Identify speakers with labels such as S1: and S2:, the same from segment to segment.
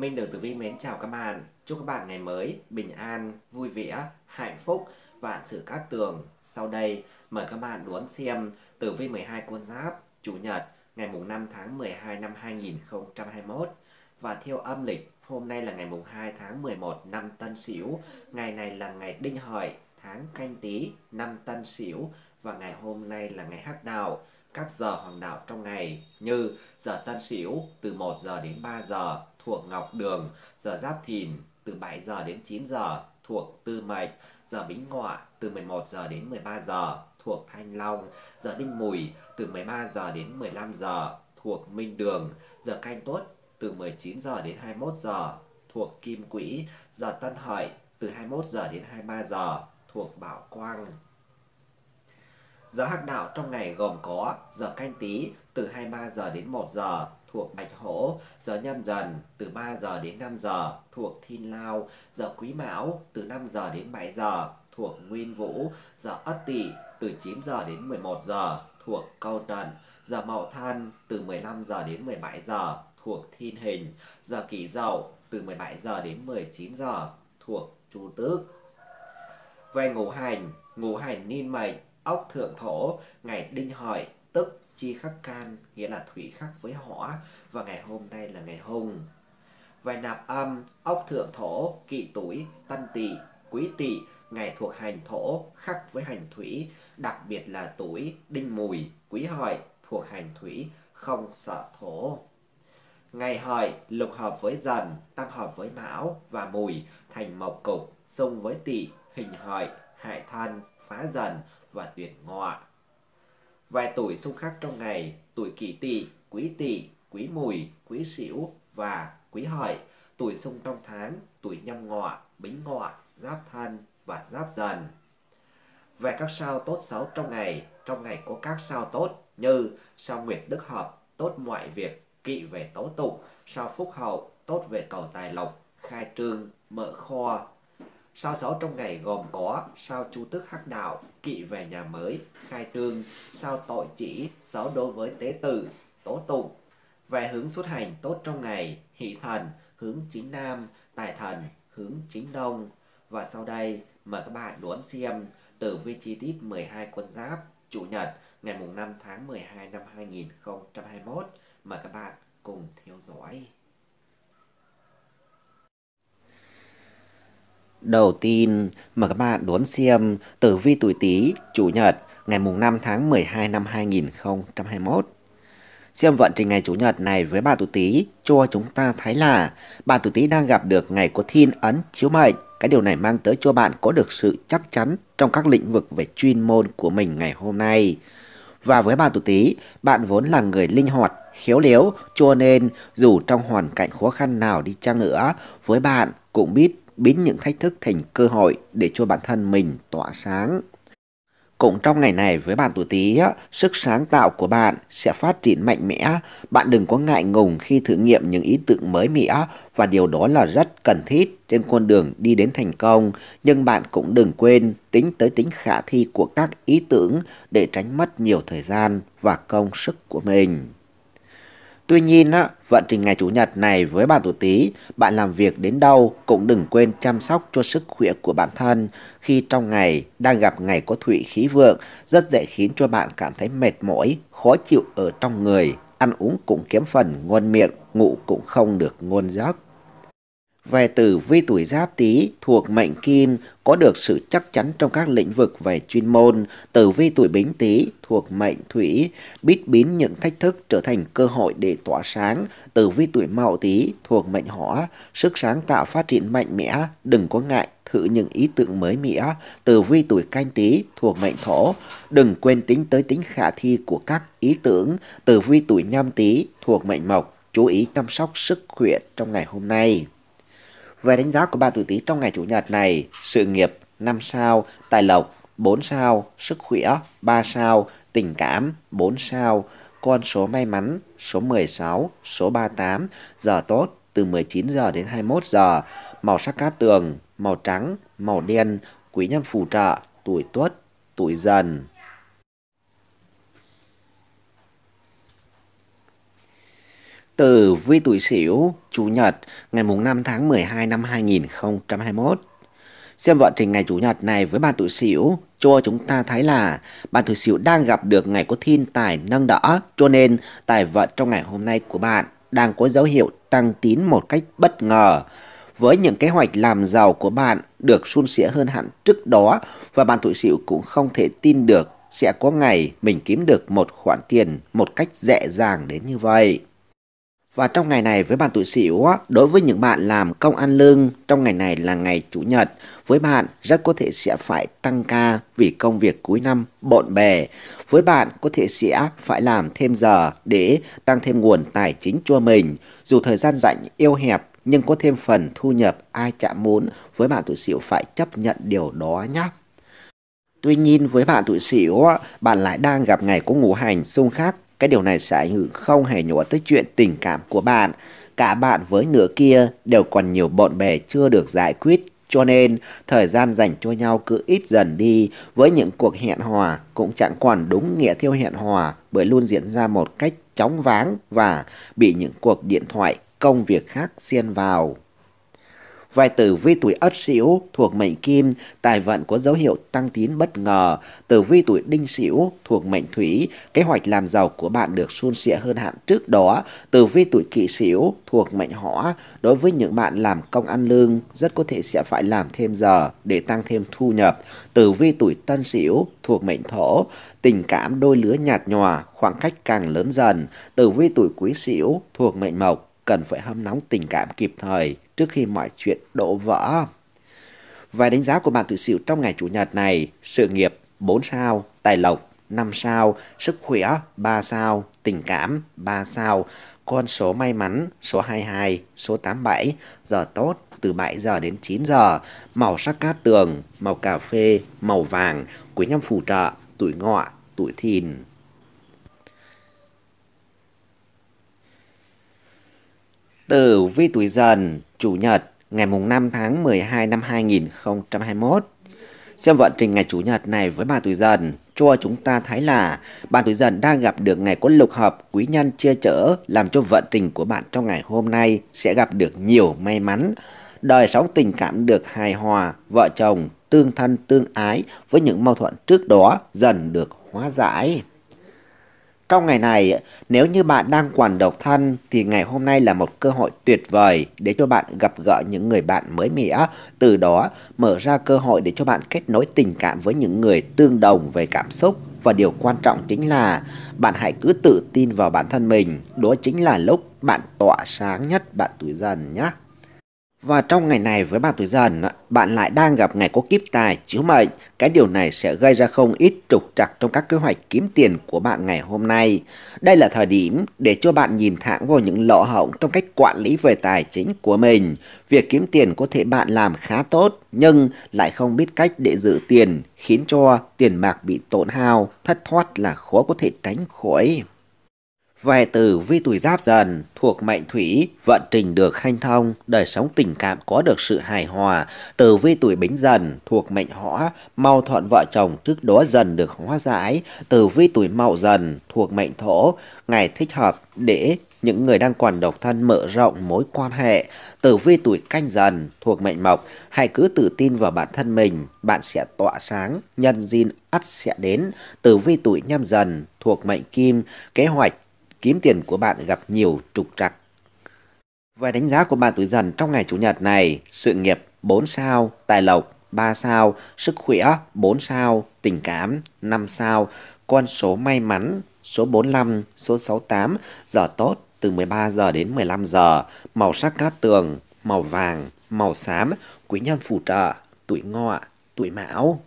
S1: Minh Đường Tử Vi mến chào các bạn. Chúc các bạn ngày mới bình an, vui vẻ, hạnh phúc và sự cát tường. Sau đây, mời các bạn đón xem Tử Vi 12 con giáp, Chủ nhật, ngày mùng 5 tháng 12 năm 2021 và theo âm lịch, hôm nay là ngày mùng 2 tháng 11 năm Tân Sửu, ngày này là ngày Đinh Hợi, tháng Canh Tý, năm Tân Sửu và ngày hôm nay là ngày Hắc Đạo. Các giờ hoàng đạo trong ngày như giờ Tân Sửu từ 1 giờ đến 3 giờ, thuộc Ngọc Đường, giờ Giáp Thìn từ 7 giờ đến 9 giờ thuộc Tư Mạch, giờ Bính Ngọ từ 11 giờ đến 13 giờ thuộc Thanh Long, giờ Đinh Mùi từ 13 giờ đến 15 giờ thuộc Minh Đường, giờ Canh Tuất từ 19 giờ đến 21 giờ thuộc Kim Quỹ, giờ Tân Hợi từ 21 giờ đến 23 giờ thuộc Bảo Quang. Giờ hắc đạo trong ngày gồm có giờ canh tí từ 23 giờ đến 1 giờ thuộc Bạch Hổ, giờ nhâm dần từ 3 giờ đến 5 giờ thuộc Thiên Lao, giờ Quý Mão từ 5 giờ đến 7 giờ thuộc Nguyên Vũ, giờ Ất Tỵ từ 9 giờ đến 11 giờ thuộc Câu Tần, giờ Mậu Thân từ 15 giờ đến 17 giờ thuộc Thiên Hình, giờ Kỷ Dậu từ 17 giờ đến 19 giờ thuộc Chu Tước. Về ngũ hành, ngũ hành niên mệnh, ốc thượng thổ, ngày đinh hợi, tức chi khắc can nghĩa là thủy khắc với hỏa và ngày hôm nay là ngày hùng. Vài nạp âm, ốc thượng thổ, kỵ tuổi, tân tỵ, quý tỵ, ngày thuộc hành thổ, khắc với hành thủy, đặc biệt là tuổi, đinh mùi, quý hợi thuộc hành thủy, không sợ thổ. Ngày hợi lục hợp với dần, tam hợp với mão và mùi, thành mộc cục, xung với tỵ, hình hợi, hại thân, phá dần và tuyệt ngọa. Vài tuổi xung khắc trong ngày, tuổi kỷ tỵ, quý tỵ, quý mùi, quý sửu và quý hợi, tuổi xung trong tháng, tuổi nhâm ngọ, bính ngọ, giáp thân và giáp dần. Về các sao tốt xấu trong ngày, trong ngày có các sao tốt như sao Nguyệt Đức Hợp, tốt mọi việc, kỵ về tố tụng, sao Phúc Hậu, tốt về cầu tài lộc, khai trương, mở kho, Sao xấu trong ngày gồm có sao chu tước hắc đạo, kỵ về nhà mới, khai trương, sao tội chỉ, xấu đối với tế tử, tố tụng. Về hướng xuất hành tốt trong ngày, hỷ thần, hướng chính nam, tài thần, hướng chính đông. Và sau đây, mời các bạn đón xem tử vi chi tiết 12 quân giáp, Chủ nhật, ngày mùng 5 tháng 12 năm 2021. Mời các bạn cùng theo dõi. Đầu tiên, mời các bạn đón xem tử vi tuổi Tý, Chủ nhật, ngày mùng 5 tháng 12 năm 2021. Xem vận trình ngày Chủ nhật này với bà tuổi Tý cho chúng ta thấy là bà tuổi Tý đang gặp được ngày có thiên ấn chiếu mệnh. Cái điều này mang tới cho bạn có được sự chắc chắn trong các lĩnh vực về chuyên môn của mình ngày hôm nay. Và với bà tuổi Tý, bạn vốn là người linh hoạt, khéo léo, cho nên dù trong hoàn cảnh khó khăn nào đi chăng nữa, với bạn cũng biết biến những thách thức thành cơ hội để cho bản thân mình tỏa sáng. Cũng trong ngày này với bạn tuổi Tý, sức sáng tạo của bạn sẽ phát triển mạnh mẽ. Bạn đừng có ngại ngùng khi thử nghiệm những ý tưởng mới mẻ và điều đó là rất cần thiết trên con đường đi đến thành công. Nhưng bạn cũng đừng quên tính tới tính khả thi của các ý tưởng để tránh mất nhiều thời gian và công sức của mình. Tuy nhiên, á, vận trình ngày Chủ nhật này với bạn tuổi Tý, bạn làm việc đến đâu cũng đừng quên chăm sóc cho sức khỏe của bản thân khi trong ngày đang gặp ngày có thủy khí vượng, rất dễ khiến cho bạn cảm thấy mệt mỏi, khó chịu ở trong người, ăn uống cũng kém phần, ngon miệng, ngủ cũng không được ngon giấc. Về tử vi tuổi giáp tý thuộc mệnh kim có được sự chắc chắn trong các lĩnh vực về chuyên môn, tử vi tuổi bính tý thuộc mệnh thủy biết biến những thách thức trở thành cơ hội để tỏa sáng, tử vi tuổi mậu tý thuộc mệnh hỏa sức sáng tạo phát triển mạnh mẽ, đừng có ngại thử những ý tưởng mới mẻ, tử vi tuổi canh tý thuộc mệnh thổ, đừng quên tính tới tính khả thi của các ý tưởng, tử vi tuổi nhâm tý thuộc mệnh mộc, chú ý chăm sóc sức khỏe trong ngày hôm nay. Về đánh giá của ba tuổi Tý trong ngày Chủ nhật này, sự nghiệp 5 sao, tài lộc 4 sao, sức khỏe 3 sao, tình cảm 4 sao, con số may mắn số 16, số 38, giờ tốt từ 19 giờ đến 21 giờ, màu sắc cát tường, màu trắng, màu đen, quý nhân phù trợ, tuổi tuất, tuổi dần. tử vi tuổi Sửu, Chủ nhật, ngày mùng 5 tháng 12 năm 2021. Xem vận trình ngày Chủ nhật này với bạn tuổi Sửu cho chúng ta thấy là bạn tuổi Sửu đang gặp được ngày có thiên tài nâng đỡ, cho nên tài vận trong ngày hôm nay của bạn đang có dấu hiệu tăng tín một cách bất ngờ với những kế hoạch làm giàu của bạn được suôn sẻ hơn hẳn trước đó và bạn tuổi sửu cũng không thể tin được sẽ có ngày mình kiếm được một khoản tiền một cách dễ dàng đến như vậy. Và trong ngày này với bạn tuổi Sửu, đối với những bạn làm công ăn lương trong ngày này là ngày chủ nhật, với bạn rất có thể sẽ phải tăng ca vì công việc cuối năm bộn bề. Với bạn có thể sẽ phải làm thêm giờ để tăng thêm nguồn tài chính cho mình. Dù thời gian rảnh eo hẹp nhưng có thêm phần thu nhập ai chạm muốn, với bạn tuổi Sửu phải chấp nhận điều đó nhé. Tuy nhiên với bạn tuổi Sửu, bạn lại đang gặp ngày có ngũ hành xung khắc cái điều này sẽ ảnh hưởng không hề nhỏ tới chuyện tình cảm của bạn. Cả bạn với nửa kia đều còn nhiều bộn bề chưa được giải quyết cho nên thời gian dành cho nhau cứ ít dần đi với những cuộc hẹn hò cũng chẳng còn đúng nghĩa thiêu hẹn hò bởi luôn diễn ra một cách chóng váng và bị những cuộc điện thoại công việc khác xiên vào. Vai tử vi tuổi Ất Sửu thuộc mệnh Kim, tài vận có dấu hiệu tăng tiến bất ngờ. Tử vi tuổi Đinh Sửu thuộc mệnh Thủy, kế hoạch làm giàu của bạn được suôn sẻ hơn hạn trước đó. Tử vi tuổi Kỷ Sửu thuộc mệnh Hỏa, đối với những bạn làm công ăn lương rất có thể sẽ phải làm thêm giờ để tăng thêm thu nhập. Tử vi tuổi Tân Sửu thuộc mệnh Thổ, tình cảm đôi lứa nhạt nhòa, khoảng cách càng lớn dần. Tử vi tuổi Quý Sửu thuộc mệnh Mộc, cần phải hâm nóng tình cảm kịp thời trước khi mọi chuyện đổ vỡ. Vài đánh giá của bạn tự xỉu trong ngày Chủ nhật này, sự nghiệp 4 sao, tài lộc 5 sao, sức khỏe 3 sao, tình cảm 3 sao, con số may mắn số 22, số 87, giờ tốt từ 7 giờ đến 9 giờ, màu sắc cát tường, màu cà phê, màu vàng, quý nhân phù trợ, tuổi ngọ, tuổi thìn. Tử vi tuổi dần Chủ nhật ngày mùng 5 tháng 12 năm 2021. Xem vận trình ngày Chủ nhật này với bà tuổi dần, cho chúng ta thấy là bạn tuổi dần đang gặp được ngày có lục hợp quý nhân chia chở làm cho vận trình của bạn trong ngày hôm nay sẽ gặp được nhiều may mắn. Đời sống tình cảm được hài hòa, vợ chồng tương thân tương ái với những mâu thuẫn trước đó dần được hóa giải. Trong ngày này, nếu như bạn đang quản độc thân thì ngày hôm nay là một cơ hội tuyệt vời để cho bạn gặp gỡ những người bạn mới mẻ, từ đó mở ra cơ hội để cho bạn kết nối tình cảm với những người tương đồng về cảm xúc và điều quan trọng chính là bạn hãy cứ tự tin vào bản thân mình, đó chính là lúc bạn tỏa sáng nhất bạn tuổi dần nhé. Và trong ngày này với bạn tuổi dần, bạn lại đang gặp ngày có kiếp tài, chiếu mệnh. Cái điều này sẽ gây ra không ít trục trặc trong các kế hoạch kiếm tiền của bạn ngày hôm nay. Đây là thời điểm để cho bạn nhìn thẳng vào những lỗ hổng trong cách quản lý về tài chính của mình. Việc kiếm tiền có thể bạn làm khá tốt, nhưng lại không biết cách để giữ tiền, khiến cho tiền bạc bị tổn hao, thất thoát là khó có thể tránh khỏi. Về từ vi tuổi giáp dần thuộc mệnh thủy, vận trình được hanh thông, đời sống tình cảm có được sự hài hòa. Từ vi tuổi bính dần thuộc mệnh hỏa, mau thuận vợ chồng trước đó dần được hóa giải. Từ vi tuổi mậu dần thuộc mệnh thổ, ngày thích hợp để những người đang còn độc thân mở rộng mối quan hệ. từ vi tuổi canh dần thuộc mệnh mộc, hãy cứ tự tin vào bản thân mình, bạn sẽ tỏa sáng, nhân duyên ắt sẽ đến. từ vi tuổi nhâm dần thuộc mệnh kim, kế hoạch kiếm tiền của bạn gặp nhiều trục trặc. Về đánh giá của bạn tuổi dần trong ngày Chủ nhật này, sự nghiệp 4 sao, tài lộc 3 sao, sức khỏe 4 sao, tình cảm 5 sao, con số may mắn số 45, số 68, giờ tốt từ 13 giờ đến 15 giờ, màu sắc cát tường, màu vàng, màu xám, quý nhân phù trợ, tuổi ngọ, tuổi mão.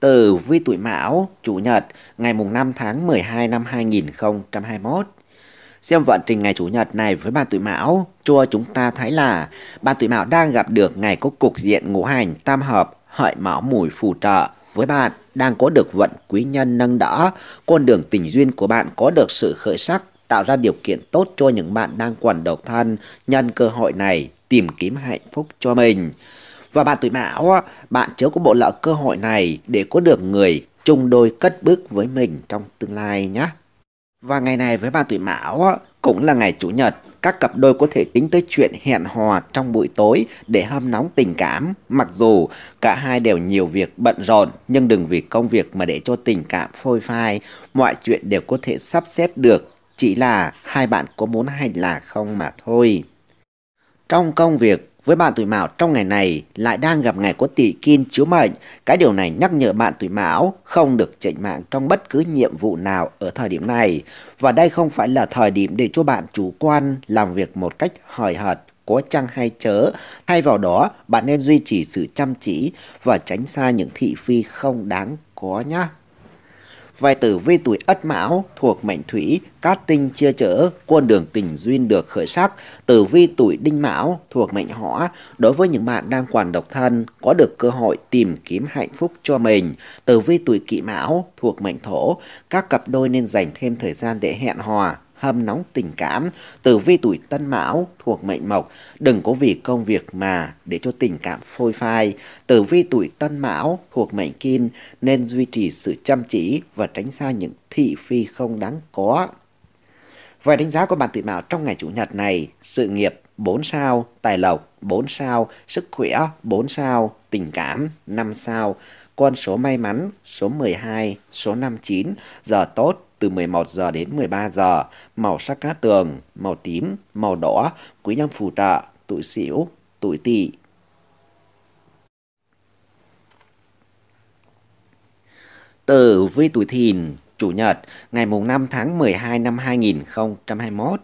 S1: từ vi tuổi Mão, Chủ nhật, ngày mùng 5 tháng 12 năm 2021. Xem vận trình ngày Chủ nhật này với ba tuổi Mão, cho chúng ta thấy là ba tuổi Mão đang gặp được ngày có cục diện ngũ hành tam hợp hợi mão mùi phù trợ với bạn đang có được vận quý nhân nâng đỡ, con đường tình duyên của bạn có được sự khởi sắc, tạo ra điều kiện tốt cho những bạn đang còn độc thân, nhân cơ hội này tìm kiếm hạnh phúc cho mình. Và bạn tuổi mão, bạn chớ có bộ lỡ cơ hội này để có được người chung đôi cất bước với mình trong tương lai nhé. Và ngày này với bạn tuổi mão cũng là ngày Chủ nhật, các cặp đôi có thể tính tới chuyện hẹn hò trong buổi tối để hâm nóng tình cảm. Mặc dù cả hai đều nhiều việc bận rộn, nhưng đừng vì công việc mà để cho tình cảm phôi phai. Mọi chuyện đều có thể sắp xếp được, chỉ là hai bạn có muốn hay là không mà thôi. Trong công việc, với bạn tuổi mão trong ngày này lại đang gặp ngày có tỷ kim chiếu mệnh. Cái điều này nhắc nhở bạn tuổi mão không được chệnh mạng trong bất cứ nhiệm vụ nào ở thời điểm này. Và đây không phải là thời điểm để cho bạn chủ quan làm việc một cách hời hợt có chăng hay chớ. Thay vào đó, bạn nên duy trì sự chăm chỉ và tránh xa những thị phi không đáng có nhé. Vai tử vi tuổi Ất Mão thuộc mệnh Thủy, cát tinh chia chở, quân đường tình duyên được khởi sắc. Tử vi tuổi Đinh Mão thuộc mệnh Hỏa, đối với những bạn đang quản độc thân có được cơ hội tìm kiếm hạnh phúc cho mình. Tử vi tuổi Kỷ Mão thuộc mệnh Thổ, các cặp đôi nên dành thêm thời gian để hẹn hò, hâm nóng tình cảm, tử vi tuổi tân mão thuộc mệnh mộc, đừng có vì công việc mà để cho tình cảm phôi phai. Tử vi tuổi tân mão thuộc mệnh kim nên duy trì sự chăm chỉ và tránh xa những thị phi không đáng có. Vài đánh giá của bạn tuổi mão trong ngày chủ nhật này, sự nghiệp 4 sao, tài lộc 4 sao, sức khỏe 4 sao, tình cảm 5 sao, con số may mắn số 12, số 59, giờ tốt từ 11 giờ đến 13 giờ, màu sắc cát tường, màu tím, màu đỏ, quý nhân phù trợ, tuổi sửu, tuổi tỵ. Tử vi tuổi thìn, Chủ nhật, ngày mùng 5 tháng 12 năm 2021.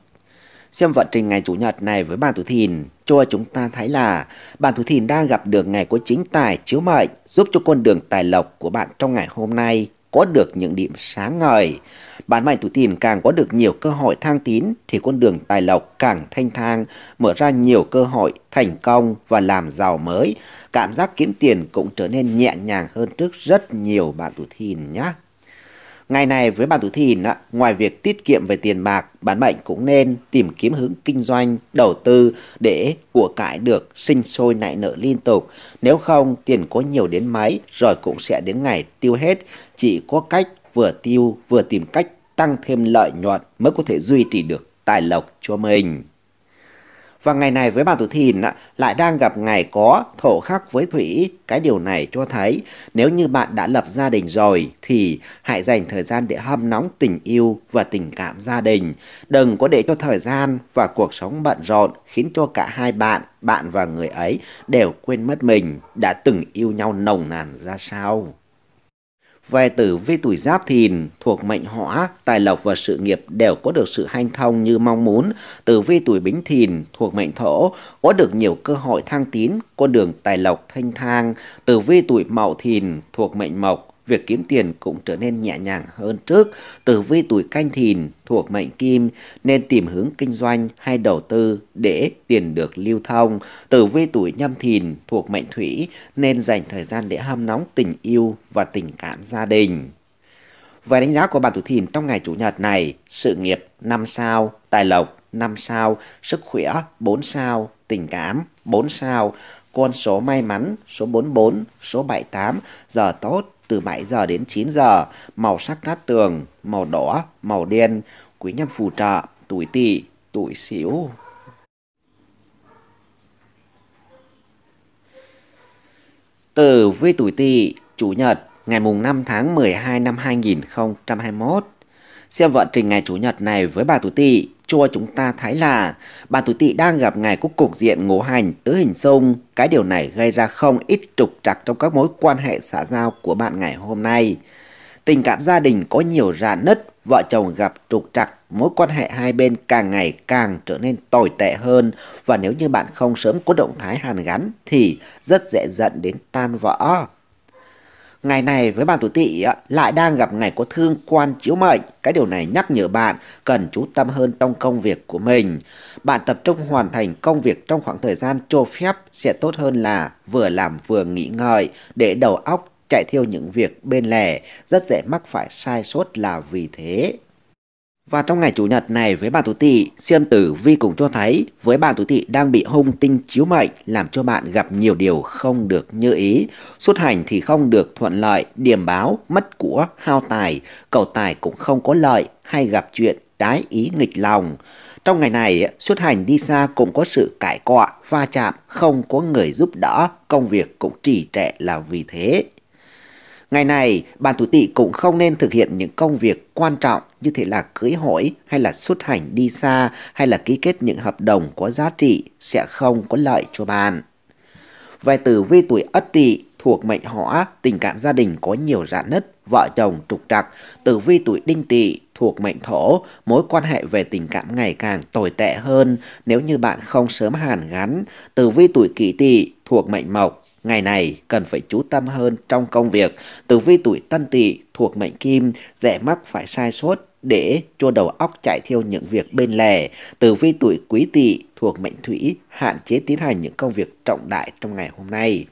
S1: Xem vận trình ngày Chủ nhật này với bạn tuổi thìn, cho chúng ta thấy là bạn tuổi thìn đang gặp được ngày của chính tài chiếu mệnh, giúp cho con đường tài lộc của bạn trong ngày hôm nay có được những điểm sáng ngời. Bản mệnh tuổi Thìn càng có được nhiều cơ hội thăng tín thì con đường tài lộc càng thanh thang, mở ra nhiều cơ hội thành công và làm giàu mới. Cảm giác kiếm tiền cũng trở nên nhẹ nhàng hơn trước rất nhiều bạn tuổi Thìn nhé. Ngày này với bà Tú Thìn, ngoài việc tiết kiệm về tiền bạc, bán bệnh cũng nên tìm kiếm hướng kinh doanh, đầu tư để của cải được sinh sôi nảy nở liên tục. Nếu không, tiền có nhiều đến mấy rồi cũng sẽ đến ngày tiêu hết. Chỉ có cách vừa tiêu vừa tìm cách tăng thêm lợi nhuận mới có thể duy trì được tài lộc cho mình. Và ngày này với bạn tuổi thìn lại đang gặp ngày có thổ khắc với thủy. Cái điều này cho thấy nếu như bạn đã lập gia đình rồi thì hãy dành thời gian để hâm nóng tình yêu và tình cảm gia đình. Đừng có để cho thời gian và cuộc sống bận rộn khiến cho cả hai bạn, bạn và người ấy đều quên mất mình đã từng yêu nhau nồng nàn ra sao. Về tử vi tuổi giáp thìn thuộc mệnh hỏa, tài lộc và sự nghiệp đều có được sự hanh thông như mong muốn. Tử vi tuổi bính thìn thuộc mệnh thổ có được nhiều cơ hội thăng tiến, con đường tài lộc thanh thang. Tử vi tuổi mậu thìn thuộc mệnh mộc việc kiếm tiền cũng trở nên nhẹ nhàng hơn trước. Tử vi tuổi canh thìn thuộc mệnh kim nên tìm hướng kinh doanh hay đầu tư để tiền được lưu thông. Tử vi tuổi nhâm thìn thuộc mệnh thủy nên dành thời gian để hâm nóng tình yêu và tình cảm gia đình. Về đánh giá của bạn tuổi thìn trong ngày chủ nhật này, sự nghiệp 5 sao, tài lộc 5 sao, sức khỏe 4 sao, tình cảm 4 sao, con số may mắn số 44, số 78, giờ tốt từ 7 giờ đến 9 giờ, màu sắc cát tường, màu đỏ, màu đen, quý nhân phù trợ, tuổi tỵ, tuổi sửu. từ vi tuổi tỵ, chủ nhật, ngày mùng 5 tháng 12 năm 2021. Xem vận trình ngày Chủ nhật này với bà tuổi tỵ cho chúng ta thấy là bà tuổi tỵ đang gặp ngày cúc cục diện ngũ hành tứ hình xung. Cái điều này gây ra không ít trục trặc trong các mối quan hệ xã giao của bạn ngày hôm nay. Tình cảm gia đình có nhiều rạn nứt, vợ chồng gặp trục trặc, mối quan hệ hai bên càng ngày càng trở nên tồi tệ hơn và nếu như bạn không sớm có động thái hàn gắn thì rất dễ dẫn đến tan vỡ. Ngày này với bạn tuổi tỵ lại đang gặp ngày có thương quan chiếu mệnh. Cái điều này nhắc nhở bạn cần chú tâm hơn trong công việc của mình. Bạn tập trung hoàn thành công việc trong khoảng thời gian cho phép sẽ tốt hơn là vừa làm vừa nghỉ ngơi để đầu óc chạy theo những việc bên lề rất dễ mắc phải sai sót là vì thế. Và trong ngày Chủ nhật này với bạn tuổi tỵ siêm tử vi cũng cho thấy với bạn tuổi tỵ đang bị hung tinh chiếu mệnh làm cho bạn gặp nhiều điều không được như ý. Xuất hành thì không được thuận lợi, điểm báo, mất của, hao tài, cầu tài cũng không có lợi hay gặp chuyện trái ý nghịch lòng. Trong ngày này, xuất hành đi xa cũng có sự cãi cọ, va chạm, không có người giúp đỡ, công việc cũng trì trệ là vì thế. Ngày này, bạn tuổi tỵ cũng không nên thực hiện những công việc quan trọng như thế là cưới hỏi hay là xuất hành đi xa hay là ký kết những hợp đồng có giá trị sẽ không có lợi cho bạn. Về tử vi tuổi ất tỵ thuộc mệnh hỏa, tình cảm gia đình có nhiều rạn nứt, vợ chồng trục trặc. Tử vi tuổi đinh tỵ thuộc mệnh thổ, mối quan hệ về tình cảm ngày càng tồi tệ hơn nếu như bạn không sớm hàn gắn. Tử vi tuổi kỷ tỵ thuộc mệnh mộc, Ngày này cần phải chú tâm hơn trong công việc, tử vi tuổi tân tỵ thuộc mệnh kim, dễ mắc phải sai sót để cho đầu óc chạy theo những việc bên lề. Tử vi tuổi quý tỵ thuộc mệnh thủy, hạn chế tiến hành những công việc trọng đại trong ngày hôm nay.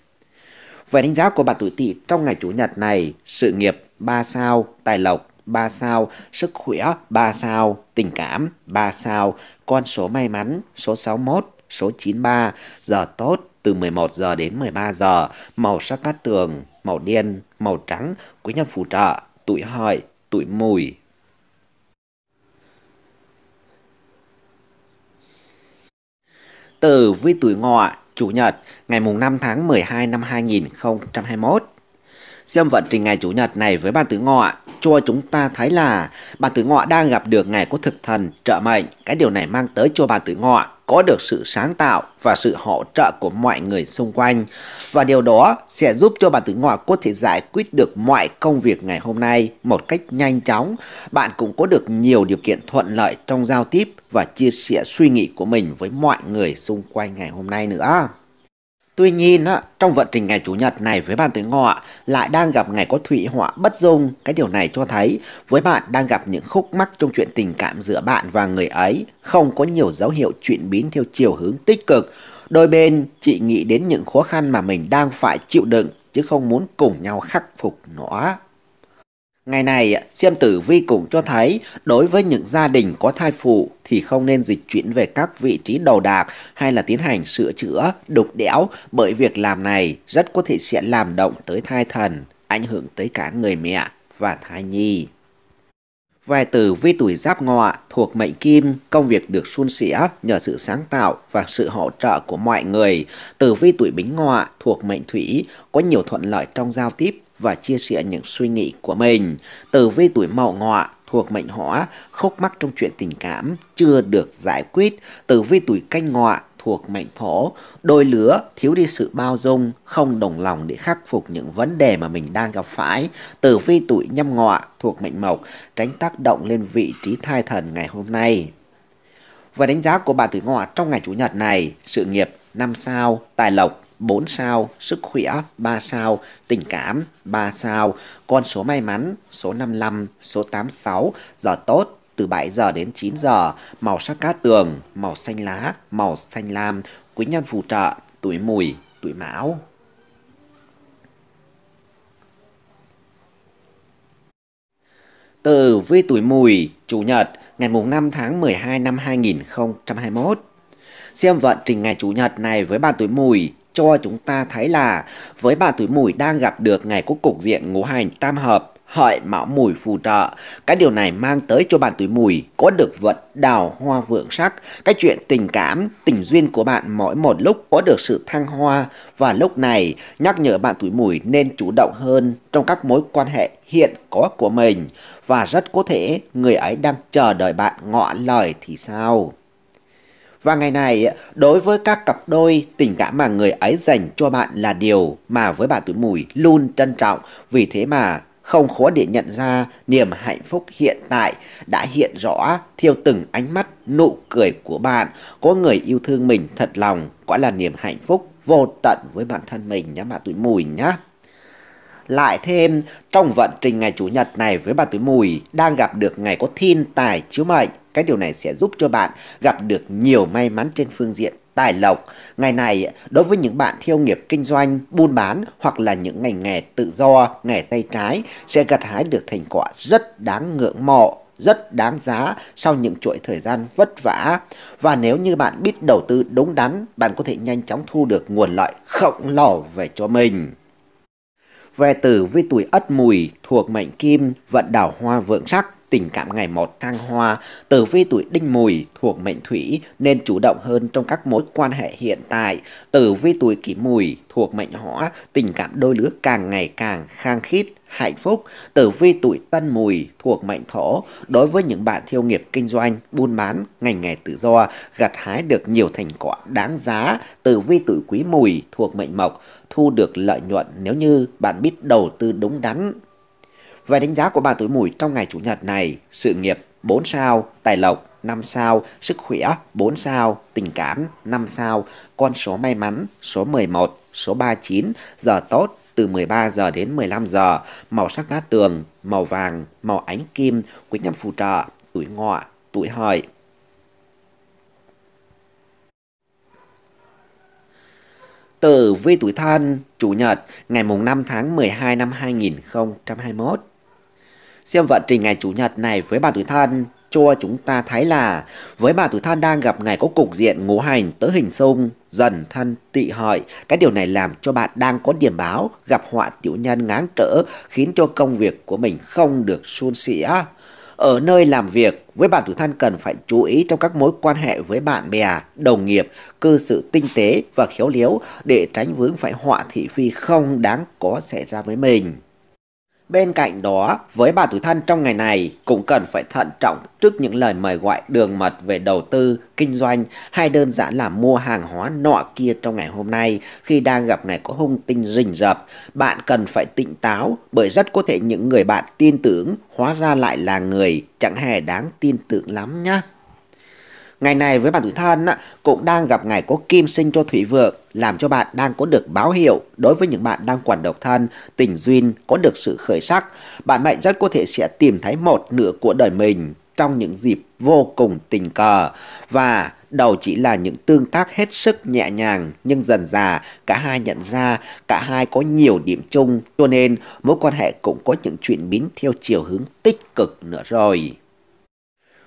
S1: Về đánh giá của bạn tuổi tỵ trong ngày chủ nhật này, sự nghiệp 3 sao, tài lộc 3 sao, sức khỏe 3 sao, tình cảm 3 sao, con số may mắn số 61, số 93, giờ tốt từ 11 giờ đến 13 giờ, màu sắc cát tường, màu đen, màu trắng, quý nhân phù trợ, tuổi hợi, tuổi mùi, từ vi tuổi ngọ, Chủ nhật, ngày mùng 5 tháng 12 năm 2021 xem vận trình ngày Chủ nhật này với bàn tử ngọ cho chúng ta thấy là bàn tử ngọ đang gặp được ngày có thực thần trợ mệnh. Cái điều này mang tới cho bàn tử ngọ có được sự sáng tạo và sự hỗ trợ của mọi người xung quanh. Và điều đó sẽ giúp cho bạn tử ngọ có thể giải quyết được mọi công việc ngày hôm nay một cách nhanh chóng. Bạn cũng có được nhiều điều kiện thuận lợi trong giao tiếp và chia sẻ suy nghĩ của mình với mọi người xung quanh ngày hôm nay nữa. Tuy nhiên trong vận trình ngày Chủ nhật này với bạn tuổi ngọ lại đang gặp ngày có thủy họa bất dung. Cái điều này cho thấy với bạn đang gặp những khúc mắc trong chuyện tình cảm giữa bạn và người ấy không có nhiều dấu hiệu chuyển biến theo chiều hướng tích cực. Đôi bên chỉ nghĩ đến những khó khăn mà mình đang phải chịu đựng chứ không muốn cùng nhau khắc phục nó. Ngày này, Diêm Tử Vi cũng cho thấy đối với những gia đình có thai phụ thì không nên dịch chuyển về các vị trí đầu đạc hay là tiến hành sửa chữa, đục đẽo bởi việc làm này rất có thể sẽ làm động tới thai thần, ảnh hưởng tới cả người mẹ và thai nhi. Vài tử vi tuổi giáp ngọ thuộc mệnh kim, công việc được suôn sẻ nhờ sự sáng tạo và sự hỗ trợ của mọi người. Tử vi tuổi bính ngọ thuộc mệnh thủy, có nhiều thuận lợi trong giao tiếp và chia sẻ những suy nghĩ của mình. Tử vi tuổi mậu ngọ thuộc mệnh hỏa, khúc mắc trong chuyện tình cảm chưa được giải quyết. Tử vi tuổi canh ngọ thuộc mệnh thổ, đôi lứa thiếu đi sự bao dung, không đồng lòng để khắc phục những vấn đề mà mình đang gặp phải. Tử vi tuổi nhâm ngọ thuộc mệnh mộc, tránh tác động lên vị trí thai thần ngày hôm nay. Và đánh giá của bà tuổi ngọ trong ngày chủ nhật này, sự nghiệp năm sao, tài lộc 4 sao, sức khỏe 3 sao, tình cảm 3 sao, con số may mắn số 55, số 86, giờ tốt từ 7 giờ đến 9 giờ, màu sắc cát tường, màu xanh lá, màu xanh lam, quý nhân phù trợ, tuổi mùi, tuổi mão. Từ vi tuổi mùi, Chủ nhật, ngày mùng 5 tháng 12 năm 2021. Xem vận trình ngày Chủ nhật này với bạn tuổi mùi cho chúng ta thấy là với bà tuổi mùi đang gặp được ngày có cục diện ngũ hành tam hợp hợi mão mùi phù trợ. Cái điều này mang tới cho bạn tuổi mùi có được vận đào hoa vượng sắc. Cái chuyện tình cảm, tình duyên của bạn mỗi một lúc có được sự thăng hoa và lúc này nhắc nhở bạn tuổi mùi nên chủ động hơn trong các mối quan hệ hiện có của mình và rất có thể người ấy đang chờ đợi bạn ngỏ lời thì sao. Và ngày này, đối với các cặp đôi, tình cảm mà người ấy dành cho bạn là điều mà với bà tuổi mùi luôn trân trọng. Vì thế mà không khó để nhận ra niềm hạnh phúc hiện tại đã hiện rõ theo từng ánh mắt nụ cười của bạn. Có người yêu thương mình thật lòng, gọi là niềm hạnh phúc vô tận với bản thân mình nhé mà tuổi mùi nhá. Lại thêm, trong vận trình ngày Chủ nhật này với bà tuổi mùi đang gặp được ngày có thiên tài chiếu mệnh cái điều này sẽ giúp cho bạn gặp được nhiều may mắn trên phương diện tài lộc. Ngày này, đối với những bạn theo nghiệp kinh doanh, buôn bán hoặc là những ngành nghề tự do, nghề tay trái sẽ gặt hái được thành quả rất đáng ngưỡng mộ rất đáng giá sau những chuỗi thời gian vất vả. Và nếu như bạn biết đầu tư đúng đắn, bạn có thể nhanh chóng thu được nguồn lợi khổng lồ về cho mình. Về tử với tuổi ất mùi thuộc mệnh kim vận đảo hoa vượng sắc tình cảm ngày một thăng hoa, tử vi tuổi đinh mùi thuộc mệnh thủy nên chủ động hơn trong các mối quan hệ hiện tại, tử vi tuổi kỷ mùi thuộc mệnh hỏa, tình cảm đôi lứa càng ngày càng khang khít, hạnh phúc, tử vi tuổi tân mùi thuộc mệnh thổ. Đối với những bạn thiêu nghiệp kinh doanh, buôn bán, ngành nghề tự do, gặt hái được nhiều thành quả đáng giá, tử vi tuổi quý mùi thuộc mệnh mộc, thu được lợi nhuận nếu như bạn biết đầu tư đúng đắn, và đánh giá của bà tuổi mùi trong ngày Chủ nhật này, sự nghiệp 4 sao, tài lộc 5 sao, sức khỏe 4 sao, tình cảm 5 sao, con số may mắn số 11, số 39, giờ tốt từ 13 giờ đến 15 giờ, màu sắc lá tường, màu vàng, màu ánh kim, quý nhân phù trợ, tuổi ngọ, tuổi hợi. Tử vi tuổi thân, Chủ nhật, ngày mùng 5 tháng 12 năm 2021 xem vận trình ngày Chủ nhật này với bà tuổi thân cho chúng ta thấy là với bà tuổi thân đang gặp ngày có cục diện ngũ hành tứ hình xung dần thân tị hợi cái điều này làm cho bạn đang có điểm báo gặp họa tiểu nhân ngáng trở khiến cho công việc của mình không được suôn sẻ ở nơi làm việc với bạn tuổi thân cần phải chú ý trong các mối quan hệ với bạn bè đồng nghiệp cư xử tinh tế và khéo léo để tránh vướng phải họa thị phi không đáng có xảy ra với mình Bên cạnh đó, với bà tuổi thân trong ngày này cũng cần phải thận trọng trước những lời mời gọi đường mật về đầu tư, kinh doanh hay đơn giản là mua hàng hóa nọ kia trong ngày hôm nay khi đang gặp ngày có hung tinh rình rập. Bạn cần phải tỉnh táo bởi rất có thể những người bạn tin tưởng hóa ra lại là người chẳng hề đáng tin tưởng lắm nhé. Ngày này với bạn tuổi thân cũng đang gặp ngày có kim sinh cho thủy vượng, làm cho bạn đang có được báo hiệu đối với những bạn đang quản độc thân, tình duyên có được sự khởi sắc. Bạn mệnh rất có thể sẽ tìm thấy một nửa của đời mình trong những dịp vô cùng tình cờ và đầu chỉ là những tương tác hết sức nhẹ nhàng nhưng dần dà cả hai nhận ra cả hai có nhiều điểm chung cho nên mối quan hệ cũng có những chuyển biến theo chiều hướng tích cực nữa rồi.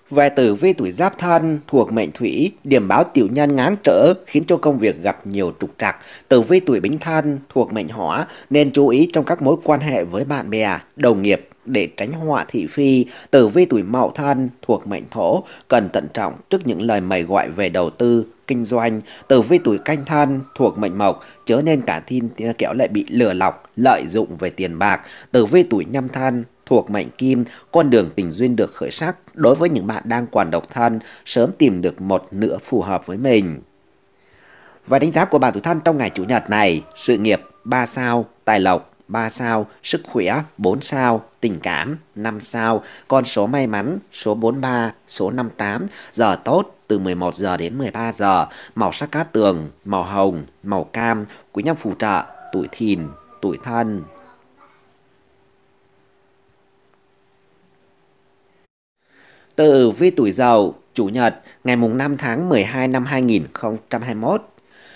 S1: Về tử vi tuổi giáp thân thuộc mệnh thủy, điểm báo tiểu nhân ngáng trở khiến cho công việc gặp nhiều trục trặc. Tử vi tuổi bính thân thuộc mệnh hỏa nên chú ý trong các mối quan hệ với bạn bè, đồng nghiệp để tránh họa thị phi. Tử vi tuổi mậu thân thuộc mệnh thổ cần thận trọng trước những lời mời gọi về đầu tư, kinh doanh. Tử vi tuổi canh thân thuộc mệnh mộc chớ nên cả tin kéo lại bị lừa lọc, lợi dụng về tiền bạc. Tử vi tuổi nhâm thân thuộc mệnh Kim, con đường tình duyên được khởi sắc đối với những bạn đang còn độc thân, sớm tìm được một nửa phù hợp với mình. Và đánh giá của bạn tuổi thân trong ngày Chủ nhật này, sự nghiệp 3 sao, tài lộc 3 sao, sức khỏe 4 sao, tình cảm 5 sao, con số may mắn số 43, số 58, giờ tốt từ 11 giờ đến 13 giờ, màu sắc cát tường, màu hồng, màu cam, quý nhân phù trợ, tuổi thìn, tuổi thân. từ Vi Tuổi Dậu, Chủ nhật ngày mùng 5 tháng 12 năm 2021.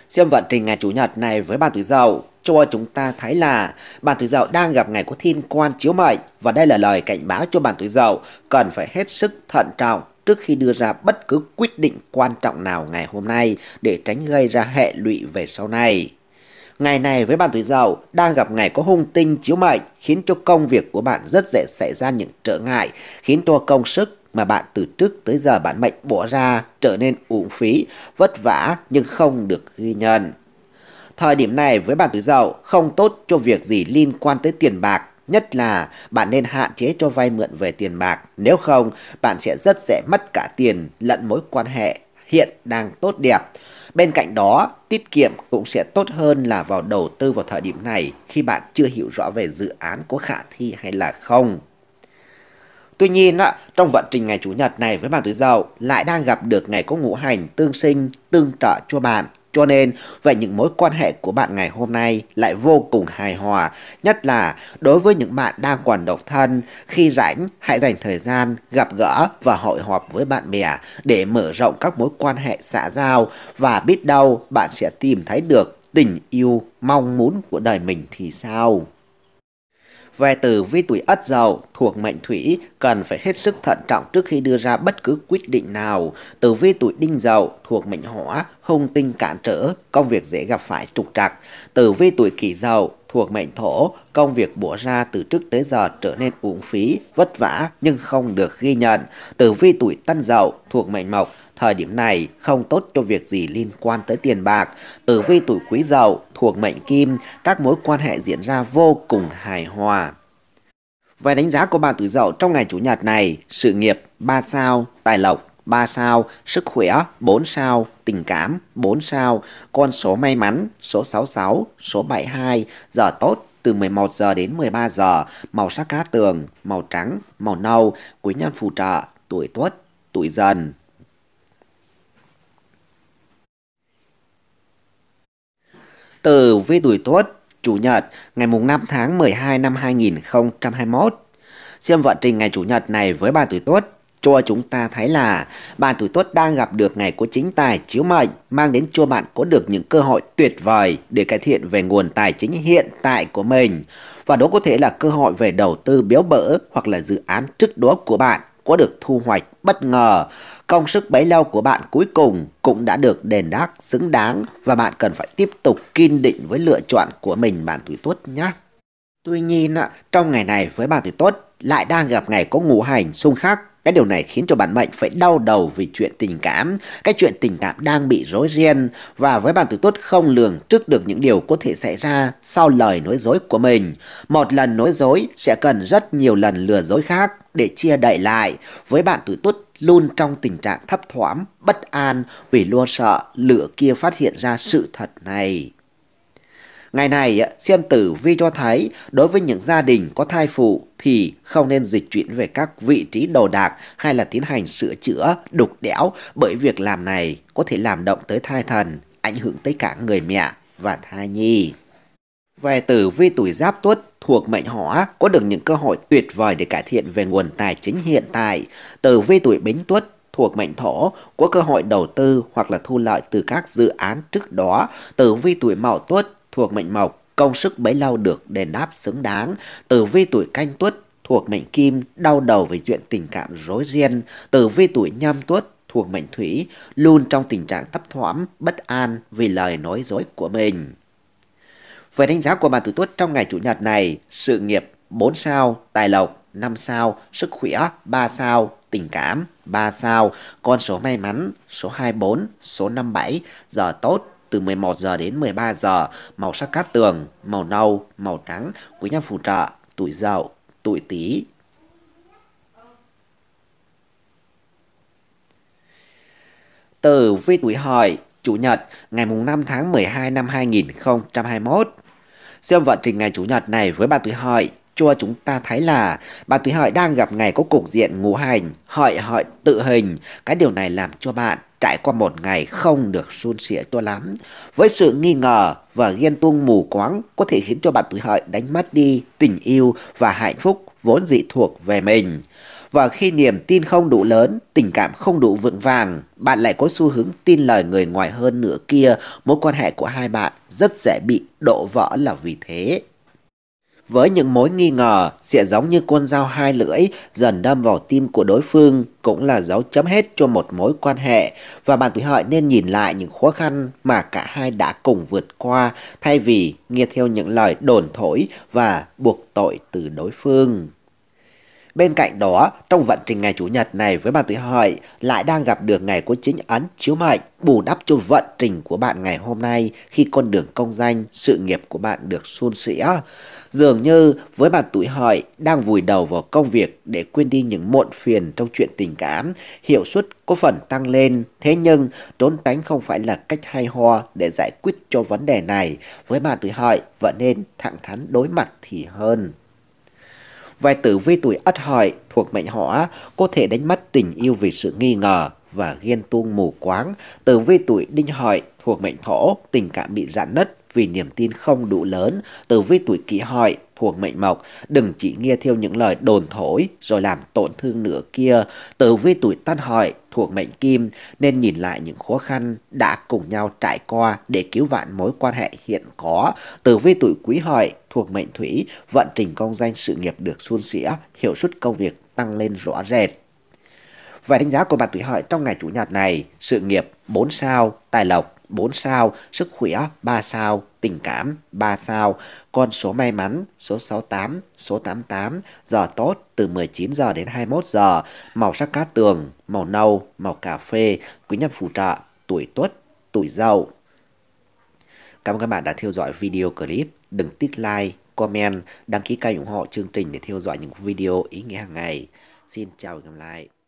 S1: Xem vận trình ngày Chủ nhật này với bạn Tuổi Dậu cho chúng ta thấy là bạn Tuổi Dậu đang gặp ngày có thiên quan chiếu mệnh và đây là lời cảnh báo cho bạn Tuổi Dậu cần phải hết sức thận trọng trước khi đưa ra bất cứ quyết định quan trọng nào ngày hôm nay để tránh gây ra hệ lụy về sau này. Ngày này với bạn tuổi Dậu đang gặp ngày có hung tinh chiếu mệnh khiến cho công việc của bạn rất dễ xảy ra những trở ngại, khiến cho công sức mà bạn từ trước tới giờ bản mệnh bỏ ra trở nên uổng phí, vất vả nhưng không được ghi nhận. Thời điểm này với bạn tuổi dậu không tốt cho việc gì liên quan tới tiền bạc, nhất là bạn nên hạn chế cho vay mượn về tiền bạc, nếu không bạn sẽ rất dễ mất cả tiền lẫn mối quan hệ hiện đang tốt đẹp. Bên cạnh đó, tiết kiệm cũng sẽ tốt hơn là vào đầu tư vào thời điểm này khi bạn chưa hiểu rõ về dự án có khả thi hay là không. Tuy nhiên, á, trong vận trình ngày Chủ nhật này với bạn tuổi dậu lại đang gặp được ngày có ngũ hành tương sinh, tương trợ cho bạn. Cho nên, về những mối quan hệ của bạn ngày hôm nay lại vô cùng hài hòa, nhất là đối với những bạn đang còn độc thân, khi rảnh hãy dành thời gian gặp gỡ và hội họp với bạn bè để mở rộng các mối quan hệ xã giao và biết đâu bạn sẽ tìm thấy được tình yêu mong muốn của đời mình thì sao. Về tử vi tuổi Ất Dậu thuộc mệnh Thủy cần phải hết sức thận trọng trước khi đưa ra bất cứ quyết định nào. Tử vi tuổi Đinh Dậu thuộc mệnh Hỏa, hung tinh cản trở, công việc dễ gặp phải trục trặc. Tử vi tuổi Kỷ Dậu thuộc mệnh Thổ, công việc bổ ra từ trước tới giờ trở nên uổng phí, vất vả nhưng không được ghi nhận. Tử vi tuổi Tân Dậu thuộc mệnh Mộc, Thời điểm này không tốt cho việc gì liên quan tới tiền bạc, tử vi tuổi quý dậu thuộc mệnh kim, các mối quan hệ diễn ra vô cùng hài hòa. Về đánh giá của bạn tuổi dậu trong ngày chủ nhật này, sự nghiệp 3 sao, tài lộc 3 sao, sức khỏe 4 sao, tình cảm 4 sao, con số may mắn số 66, số 72, giờ tốt từ 11 giờ đến 13 giờ, màu sắc cá tường, màu trắng, màu nâu, quý nhân phù trợ, tuổi tuất, tuổi dần. từ vi tuổi tuất chủ nhật ngày mùng 5 tháng 12 năm 2021. Xem vận trình ngày chủ nhật này với bà tuổi tuất cho chúng ta thấy là bạn tuổi tuất đang gặp được ngày của chính tài chiếu mệnh mang đến cho bạn có được những cơ hội tuyệt vời để cải thiện về nguồn tài chính hiện tại của mình và đó có thể là cơ hội về đầu tư béo bở hoặc là dự án trước đó của bạn có được thu hoạch bất ngờ. Công sức bấy lâu của bạn cuối cùng cũng đã được đền đáp xứng đáng và bạn cần phải tiếp tục kiên định với lựa chọn của mình bạn tuổi tuất nhé. Tuy nhiên, trong ngày này với bạn tuổi tuất lại đang gặp ngày có ngũ hành xung khắc cái điều này khiến cho bạn mệnh phải đau đầu vì chuyện tình cảm, cái chuyện tình cảm đang bị rối ren và với bạn tử tuất không lường trước được những điều có thể xảy ra sau lời nói dối của mình. Một lần nói dối sẽ cần rất nhiều lần lừa dối khác để chia đẩy lại. Với bạn tuổi tuất luôn trong tình trạng thấp thoáng, bất an vì lo sợ lửa kia phát hiện ra sự thật này. Ngày này, xem tử vi cho thấy đối với những gia đình có thai phụ thì không nên dịch chuyển về các vị trí đồ đạc hay là tiến hành sửa chữa, đục đẽo bởi việc làm này có thể làm động tới thai thần, ảnh hưởng tới cả người mẹ và thai nhi. Về tử vi tuổi giáp tuất thuộc mệnh hỏa có được những cơ hội tuyệt vời để cải thiện về nguồn tài chính hiện tại. Tử vi tuổi bính tuất thuộc mệnh thổ có cơ hội đầu tư hoặc là thu lợi từ các dự án trước đó. Tử vi tuổi mậu tuất thuộc mệnh mộc, công sức bấy lâu được đền đáp xứng đáng, tử vi tuổi canh tuất thuộc mệnh kim, đau đầu về chuyện tình cảm rối ren, tử vi tuổi nhâm tuất thuộc mệnh thủy, luôn trong tình trạng thấp thoáng, bất an vì lời nói dối của mình. Về đánh giá của bạn tử tuất trong ngày chủ nhật này, sự nghiệp 4 sao, tài lộc 5 sao, sức khỏe 3 sao, tình cảm 3 sao, con số may mắn số 24, số 57, giờ tốt từ 11 giờ đến 13 giờ, màu sắc cát tường, màu nâu, màu trắng quý nhân phù trợ, tuổi dậu, tuổi tý, từ vi tuổi hợi, Chủ nhật, ngày mùng 5 tháng 12 năm 2021. Xem vận trình ngày Chủ nhật này với bạn tuổi hợi, cho chúng ta thấy là bạn tuổi Hợi đang gặp ngày có cục diện ngũ hành, hợi hợi tự hình. Cái điều này làm cho bạn trải qua một ngày không được suôn sẻ cho lắm. Với sự nghi ngờ và ghen tuông mù quáng có thể khiến cho bạn tuổi hợi đánh mất đi tình yêu và hạnh phúc vốn dị thuộc về mình. Và khi niềm tin không đủ lớn, tình cảm không đủ vững vàng, bạn lại có xu hướng tin lời người ngoài hơn nữa kia, mối quan hệ của hai bạn rất dễ bị đổ vỡ là vì thế với những mối nghi ngờ sẽ giống như con dao hai lưỡi dần đâm vào tim của đối phương cũng là dấu chấm hết cho một mối quan hệ và bạn tuổi hợi nên nhìn lại những khó khăn mà cả hai đã cùng vượt qua thay vì nghe theo những lời đồn thổi và buộc tội từ đối phương. Bên cạnh đó, trong vận trình ngày Chủ nhật này với bạn tuổi hợi lại đang gặp được ngày của chính ấn chiếu mệnh, bù đắp cho vận trình của bạn ngày hôm nay khi con đường công danh, sự nghiệp của bạn được suôn sẻ dường như với bạn tuổi hợi đang vùi đầu vào công việc để quên đi những muộn phiền trong chuyện tình cảm, hiệu suất có phần tăng lên. Thế nhưng, trốn tránh không phải là cách hay ho để giải quyết cho vấn đề này. Với bạn tuổi hợi, vẫn nên thẳng thắn đối mặt thì hơn. Vài tử vi tuổi ất hợi thuộc mệnh hỏa có thể đánh mất tình yêu vì sự nghi ngờ và ghen tuông mù quáng. Tử vi tuổi đinh hợi thuộc mệnh thổ, tình cảm bị rạn nứt vì niềm tin không đủ lớn, từ vi tuổi kỷ hợi thuộc mệnh mộc, đừng chỉ nghe theo những lời đồn thổi rồi làm tổn thương nửa kia. từ vi tuổi tân hợi thuộc mệnh kim nên nhìn lại những khó khăn đã cùng nhau trải qua để cứu vãn mối quan hệ hiện có. từ vi tuổi quý hợi thuộc mệnh thủy, vận trình công danh sự nghiệp được suôn sẻ, hiệu suất công việc tăng lên rõ rệt. vài đánh giá của bạn tuổi hợi trong ngày chủ nhật này, sự nghiệp 4 sao, tài lộc 4 sao, sức khỏe 3 sao, tình cảm 3 sao, con số may mắn số 68, số 88, giờ tốt từ 19 giờ đến 21 giờ, màu sắc cát tường, màu nâu, màu cà phê, quý nhân phù trợ, tuổi tuất, tuổi dậu. Cảm ơn các bạn đã theo dõi video clip. Đừng tích like, comment, đăng ký kênh ủng hộ chương trình để theo dõi những video ý nghĩa hàng ngày. Xin chào và hẹn gặp lại.